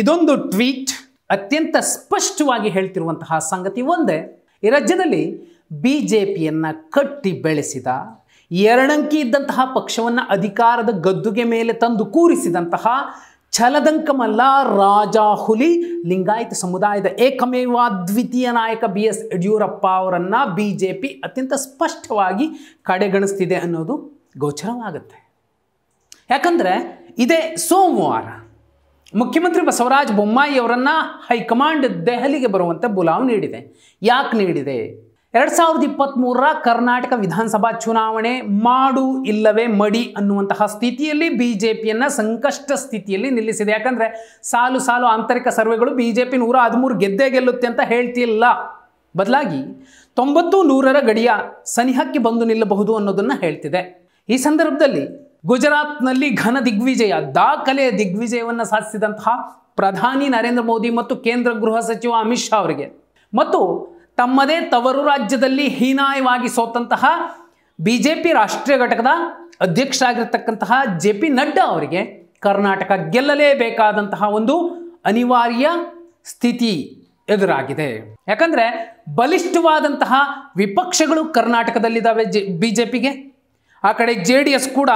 ಇದೊಂದು ಟ್ವೀಟ್ ಅತ್ಯಂತ ಸ್ಪಷ್ಟವಾಗಿ ಹೇಳ್ತಿರುವಂತಹ ಸಂಗತಿ ಒಂದೇ ಈ ರಾಜ್ಯದಲ್ಲಿ ಬಿ ಜೆ ಪಿಯನ್ನು ಕಟ್ಟಿ ಬೆಳೆಸಿದ ಎರಡಂಕಿ ಇದ್ದಂತಹ ಪಕ್ಷವನ್ನು ಅಧಿಕಾರದ ಗದ್ದುಗೆ ಮೇಲೆ ತಂದು ಕೂರಿಸಿದಂತಹ ಛಲದಂಕಮಲ್ಲ ರಾಜಾಹುಲಿ ಹುಲಿ ಲಿಂಗಾಯತ ಸಮುದಾಯದ ಏಕಮೇವ ದ್ವಿತೀಯ ನಾಯಕ ಬಿ ಎಸ್ ಯಡಿಯೂರಪ್ಪ ಅವರನ್ನು ಬಿ ಜೆ ಪಿ ಅತ್ಯಂತ ಸ್ಪಷ್ಟವಾಗಿ ಕಡೆಗಣಿಸ್ತಿದೆ ಅನ್ನೋದು ಗೋಚರವಾಗುತ್ತೆ ಯಾಕಂದರೆ ಇದೇ ಸೋಮವಾರ ಮುಖ್ಯಮಂತ್ರಿ ಬಸವರಾಜ ಬೊಮ್ಮಾಯಿ ಅವರನ್ನು ಹೈಕಮಾಂಡ್ ದೆಹಲಿಗೆ ಬರುವಂತೆ ಬುಲಾವ್ ನೀಡಿದೆ ಯಾಕೆ ನೀಡಿದೆ ಎರಡು ಸಾವಿರದ ಇಪ್ಪತ್ತ್ಮೂರರ ಕರ್ನಾಟಕ ವಿಧಾನಸಭಾ ಚುನಾವಣೆ ಮಾಡು ಇಲ್ಲವೇ ಮಡಿ ಅನ್ನುವಂತಹ ಸ್ಥಿತಿಯಲ್ಲಿ ಬಿ ಜೆ ಪಿಯನ್ನು ಸಂಕಷ್ಟ ಸ್ಥಿತಿಯಲ್ಲಿ ನಿಲ್ಲಿಸಿದೆ ಯಾಕಂದರೆ ಸಾಲು ಸಾಲು ಆಂತರಿಕ ಸರ್ವೆಗಳು ಬಿ ಜೆ ಪಿ ನೂರ ಹದಿಮೂರು ಗೆದ್ದೇ ಗೆಲ್ಲುತ್ತೆ ಅಂತ ಹೇಳ್ತಿಲ್ಲ ಬದಲಾಗಿ ತೊಂಬತ್ತು ನೂರರ ಗಡಿಯ ಸನಿಹಕ್ಕೆ ಬಂದು ನಿಲ್ಲಬಹುದು ಅನ್ನೋದನ್ನು ಹೇಳ್ತಿದೆ ಈ ಸಂದರ್ಭದಲ್ಲಿ ಗುಜರಾತ್ನಲ್ಲಿ ಘನ ದಿಗ್ವಿಜಯ ದಾಖಲೆಯ ದಿಗ್ವಿಜಯವನ್ನು ಸಾಧಿಸಿದಂತಹ ಪ್ರಧಾನಿ ನರೇಂದ್ರ ಮೋದಿ ಮತ್ತು ಕೇಂದ್ರ ಗೃಹ ಸಚಿವ ಅಮಿತ್ ಶಾ ಅವರಿಗೆ ಮತ್ತು ತಮ್ಮದೇ ತವರು ರಾಜ್ಯದಲ್ಲಿ ಹೀನಾಯವಾಗಿ ಸೋತಂತಹ ಬಿ ಜೆ ಪಿ ರಾಷ್ಟ್ರೀಯ ಘಟಕದ ಅಧ್ಯಕ್ಷರಾಗಿರ್ತಕ್ಕಂತಹ ಜೆ ಪಿ ನಡ್ಡಾ ಅವರಿಗೆ ಕರ್ನಾಟಕ ಗೆಲ್ಲಲೇಬೇಕಾದಂತಹ ಒಂದು ಅನಿವಾರ್ಯ ಸ್ಥಿತಿ ಎದುರಾಗಿದೆ ಯಾಕಂದರೆ ಬಲಿಷ್ಠವಾದಂತಹ ವಿಪಕ್ಷಗಳು ಕರ್ನಾಟಕದಲ್ಲಿದ್ದಾವೆ ಜೆ ಬಿ ಜೆ ಪಿಗೆ ಆ ಕಡೆ ಜೆ ಡಿ ಎಸ್ ಕೂಡ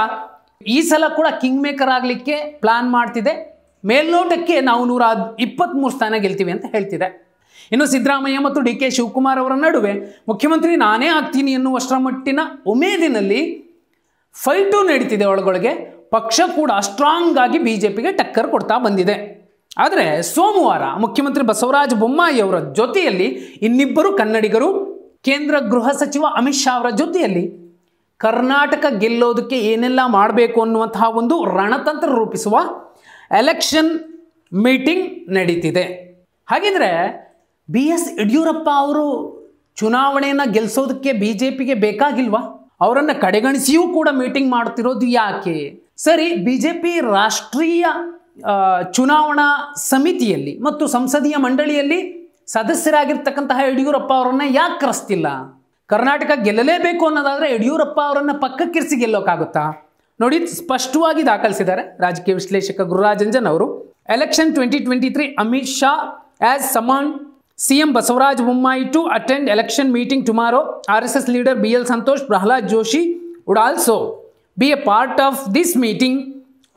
ಈ ಸಲ ಕೂಡ ಕಿಂಗ್ ಮೇಕರ್ ಆಗಲಿಕ್ಕೆ ಪ್ಲಾನ್ ಮಾಡ್ತಿದೆ ಮೇಲ್ನೋಟಕ್ಕೆ ನಾವು ನೂರ ಇಪ್ಪತ್ತ್ಮೂರು ಸ್ಥಾನ ಗೆಲ್ತೀವಿ ಅಂತ ಹೇಳ್ತಿದೆ ಇನ್ನು ಸಿದ್ದರಾಮಯ್ಯ ಮತ್ತು ಡಿ ಕೆ ಶಿವಕುಮಾರ್ ಅವರ ನಡುವೆ ಮುಖ್ಯಮಂತ್ರಿ ನಾನೇ ಆಗ್ತೀನಿ ಎನ್ನುವಷ್ಟರ ಮಟ್ಟಿನ ಉಮೇದಿನಲ್ಲಿ ಫೈಟು ನಡೀತಿದೆ ಒಳಗೊಳಗೆ ಪಕ್ಷ ಕೂಡ ಸ್ಟ್ರಾಂಗ್ ಆಗಿ ಬಿ ಜೆ ಪಿಗೆ ಟಕ್ಕರ್ ಕೊಡ್ತಾ ಬಂದಿದೆ ಆದರೆ ಸೋಮವಾರ ಮುಖ್ಯಮಂತ್ರಿ ಬಸವರಾಜ ಬೊಮ್ಮಾಯಿ ಅವರ ಜೊತೆಯಲ್ಲಿ ಇನ್ನಿಬ್ಬರು ಕನ್ನಡಿಗರು ಕೇಂದ್ರ ಗೃಹ ಸಚಿವ ಅಮಿತ್ ಶಾ ಅವರ ಜೊತೆಯಲ್ಲಿ ಕರ್ನಾಟಕ ಗೆಲ್ಲೋದಕ್ಕೆ ಏನೆಲ್ಲ ಮಾಡಬೇಕು ಅನ್ನುವಂತಹ ಒಂದು ರಣತಂತ್ರ ರೂಪಿಸುವ ಎಲೆಕ್ಷನ್ ಮೀಟಿಂಗ್ ನಡೀತಿದೆ ಹಾಗಿದ್ರೆ ಬಿ ಎಸ್ ಯಡಿಯೂರಪ್ಪ ಅವರು ಚುನಾವಣೆಯನ್ನು ಗೆಲ್ಲಿಸೋದಕ್ಕೆ ಬಿ ಜೆ ಪಿಗೆ ಬೇಕಾಗಿಲ್ವಾ ಅವರನ್ನು ಕಡೆಗಣಿಸಿಯೂ ಕೂಡ ಮೀಟಿಂಗ್ ಮಾಡ್ತಿರೋದು ಯಾಕೆ ಸರಿ ಬಿ ಜೆ ಪಿ ರಾಷ್ಟ್ರೀಯ ಚುನಾವಣಾ ಸಮಿತಿಯಲ್ಲಿ ಮತ್ತು ಸಂಸದೀಯ ಮಂಡಳಿಯಲ್ಲಿ ಸದಸ್ಯರಾಗಿರ್ತಕ್ಕಂತಹ ಯಡಿಯೂರಪ್ಪ ಅವರನ್ನು ಯಾಕೆ ಕರೆಸ್ತಿಲ್ಲ ಕರ್ನಾಟಕ ಗೆಲ್ಲಲೇಬೇಕು ಅನ್ನೋದಾದರೆ ಯಡಿಯೂರಪ್ಪ ಅವರನ್ನು ಪಕ್ಕಕ್ಕಿರಿಸಿ ಗೆಲ್ಲೋಕ್ಕಾಗುತ್ತಾ ನೋಡಿ ಸ್ಪಷ್ಟವಾಗಿ ದಾಖಲಿಸಿದ್ದಾರೆ ರಾಜಕೀಯ ವಿಶ್ಲೇಷಕ ಗುರುರಾಜಂಜನ್ ಅವರು election twenty twenty three Amit Shah has summoned Basavaraj Bommai to attend election meeting tomorrow R S S leader B L Santosh Prahlad Joshi would also be a part of this meeting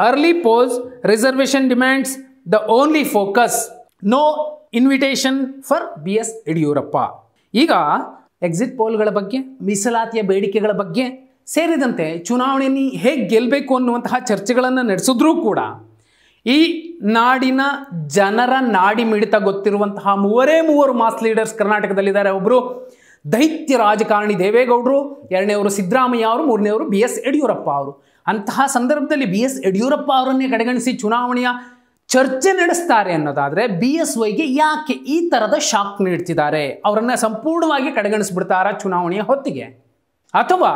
early polls reservation demands the only focus no invitation for B S Yeddyurappa ಈಗ exit ಪೋಲ್ಗಳ ಬಗ್ಗೆ ಮೀಸಲಾತಿಯ ಬೇಡಿಕೆಗಳ ಬಗ್ಗೆ ಸೇರಿದಂತೆ ಚುನಾವಣೆಯಲ್ಲಿ ಹೇಗೆ ಗೆಲ್ಲಬೇಕು ಅನ್ನುವಂತಹ ಚರ್ಚೆಗಳನ್ನು ನಡೆಸಿದ್ರೂ ಕೂಡ ಈ ನಾಡಿನ ಜನರ ನಾಡಿ ಮಿಡಿತ ಗೊತ್ತಿರುವಂತಹ ಮೂವರೇ ಮೂವರು ಮಾಸ್ ಲೀಡರ್ಸ್ ಕರ್ನಾಟಕದಲ್ಲಿದ್ದಾರೆ ಒಬ್ಬರು ದೈತ್ಯ ರಾಜಕಾರಣಿ ದೇವೇಗೌಡರು ಎರಡನೇವರು ಸಿದ್ದರಾಮಯ್ಯ ಅವರು ಮೂರನೇವರು ಬಿ ಎಸ್ ಯಡಿಯೂರಪ್ಪ ಅವರು ಅಂತಹ ಸಂದರ್ಭದಲ್ಲಿ ಬಿ ಎಸ್ ಯಡಿಯೂರಪ್ಪ ಅವರನ್ನೇ ಕಡೆಗಣಿಸಿ ಚುನಾವಣೆಯ ಚರ್ಚೆ ನಡೆಸ್ತಾರೆ ಅನ್ನೋದಾದರೆ ಬಿ ಎಸ್ ವೈಗೆ ಯಾಕೆ ಈ ಥರದ ಶಾಕ್ ನೀಡ್ತಿದ್ದಾರೆ ಅವರನ್ನು ಸಂಪೂರ್ಣವಾಗಿ ಕಡೆಗಣಿಸ್ಬಿಡ್ತಾರ ಚುನಾವಣೆಯ ಹೊತ್ತಿಗೆ ಅಥವಾ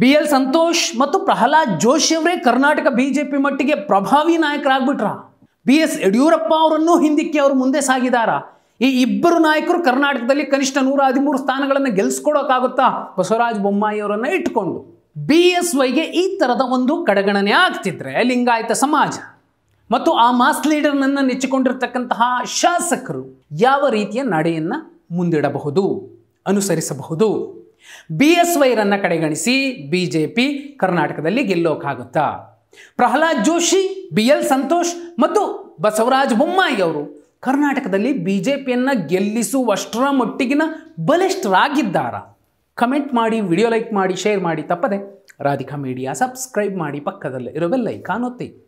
ಬಿ ಎಲ್ ಸಂತೋಷ್ ಮತ್ತು ಪ್ರಹ್ಲಾದ್ ಜೋಶಿ ಅವರೇ ಕರ್ನಾಟಕ ಬಿಜೆಪಿ ಮಟ್ಟಿಗೆ ಪ್ರಭಾವಿ ನಾಯಕರಾಗ್ಬಿಟ್ರ ಬಿ ಎಸ್ ಯಡಿಯೂರಪ್ಪ ಅವರನ್ನು ಹಿಂದಿಕ್ಕೆ ಅವರು ಮುಂದೆ ಸಾಗಿದಾರ ಈ ಇಬ್ಬರು ನಾಯಕರು ಕರ್ನಾಟಕದಲ್ಲಿ ಕನಿಷ್ಠ ನೂರ ಹದಿಮೂರು ಸ್ಥಾನಗಳನ್ನು ಗೆಲ್ಸ್ಕೊಡೋಕ್ಕಾಗುತ್ತಾ ಬಸವರಾಜ ಬೊಮ್ಮಾಯಿ ಅವರನ್ನು ಇಟ್ಕೊಂಡು ಬಿ ಎಸ್ ವೈಗೆ ಈ ಥರದ ಒಂದು ಕಡೆಗಣನೆ ಆಗ್ತಿದ್ರೆ ಲಿಂಗಾಯತ ಸಮಾಜ ಮತ್ತು ಆ ಮಾಸ್ ಲೀಡರ್ನನ್ನು ನೆಚ್ಚಿಕೊಂಡಿರ್ತಕ್ಕಂತಹ ಶಾಸಕರು ಯಾವ ರೀತಿಯ ನಡೆಯನ್ನು ಮುಂದಿಡಬಹುದು ಅನುಸರಿಸಬಹುದು ಬಿ ಎಸ್ ವೈರನ್ನು ಕಡೆಗಣಿಸಿ ಬಿ ಜೆ ಪಿ ಕರ್ನಾಟಕದಲ್ಲಿ ಗೆಲ್ಲೋಕ್ಕಾಗುತ್ತಾ ಪ್ರಹ್ಲಾದ್ ಜೋಶಿ ಬಿ ಎಲ್ ಸಂತೋಷ್ ಮತ್ತು ಬಸವರಾಜ ಬೊಮ್ಮಾಯಿ ಅವರು ಕರ್ನಾಟಕದಲ್ಲಿ ಬಿ ಜೆ ಪಿಯನ್ನು ಗೆಲ್ಲಿಸುವಷ್ಟರ ಮಟ್ಟಿಗಿನ ಬಲಿಷ್ಠರಾಗಿದ್ದಾರಾ ಕಮೆಂಟ್ ಮಾಡಿ ವಿಡಿಯೋ ಲೈಕ್ ಮಾಡಿ ಶೇರ್ ಮಾಡಿ ತಪ್ಪದೆ ರಾಧಿಕಾ ಮೀಡಿಯಾ ಸಬ್ಸ್ಕ್ರೈಬ್ ಮಾಡಿ ಪಕ್ಕದಲ್ಲೇ ಇರೋವೆಲ್ಲ ಈ ಐಕಾನ್